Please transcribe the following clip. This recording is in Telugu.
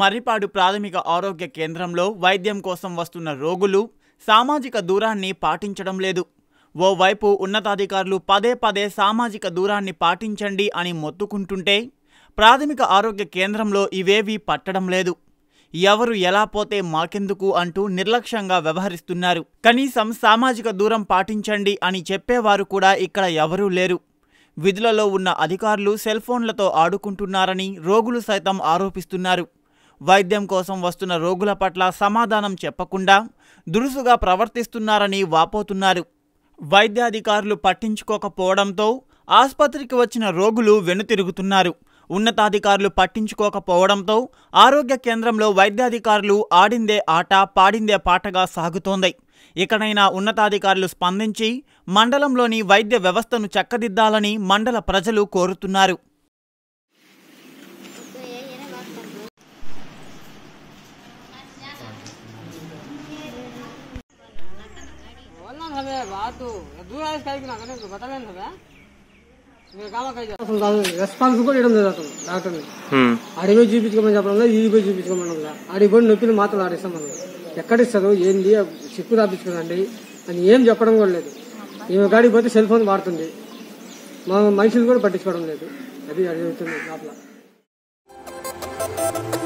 మర్రిపాడు ప్రాథమిక ఆరోగ్య కేంద్రంలో వైద్యం కోసం వస్తున్న రోగులు సామాజిక దూరాన్ని పాటించడం లేదు ఓవైపు ఉన్నతాధికారులు పదే పదే సామాజిక దూరాన్ని పాటించండి అని మొత్తుకుంటుంటే ప్రాథమిక ఆరోగ్య కేంద్రంలో ఇవేవీ పట్టడం లేదు ఎవరు ఎలా పోతే మాకెందుకు అంటూ నిర్లక్ష్యంగా వ్యవహరిస్తున్నారు కనీసం సామాజిక దూరం పాటించండి అని చెప్పేవారు కూడా ఇక్కడ ఎవరూ లేరు విధులలో ఉన్న అధికారులు సెల్ ఫోన్లతో ఆడుకుంటున్నారని రోగులు సైతం ఆరోపిస్తున్నారు వైద్యం కోసం వస్తున్న రోగుల పట్ల సమాధానం చెప్పకుండా దురుసుగా ప్రవర్తిస్తున్నారని వాపోతున్నారు వైద్యాధికారులు పట్టించుకోకపోవడంతో ఆసుపత్రికి వచ్చిన రోగులు వెనుతిరుగుతున్నారు ఉన్నతాధికారులు పట్టించుకోకపోవడంతో ఆరోగ్య కేంద్రంలో వైద్యాధికారులు ఆడిందే ఆట పాడిందే పాటగా సాగుతోంది ఇకనైనా ఉన్నతాధికారులు స్పందించి మండలంలోని వైద్య వ్యవస్థను చక్కదిద్దాలని మండల ప్రజలు కోరుతున్నారు రెస్పాన్స్ కూడా ఇవ్వడం లేదు అతను డాక్టర్ని అడిగి చూపించుకోమని చెప్పడం లేదు ఇది పోయి చూపించుకోమని అడిగి పోయి నొప్పిని మాత్రం ఆడిస్తాం మనం ఎక్కడ ఎక్కడిస్తారు ఏంది చిక్కు రాపించుకునండి అని ఏం చెప్పడం కూడా లేదు ఈమె గాడికి పోతే సెల్ ఫోన్ వాడుతుంది మా మనుషులు కూడా పట్టించుకోవడం లేదు అది అడుగుతుంది లోపల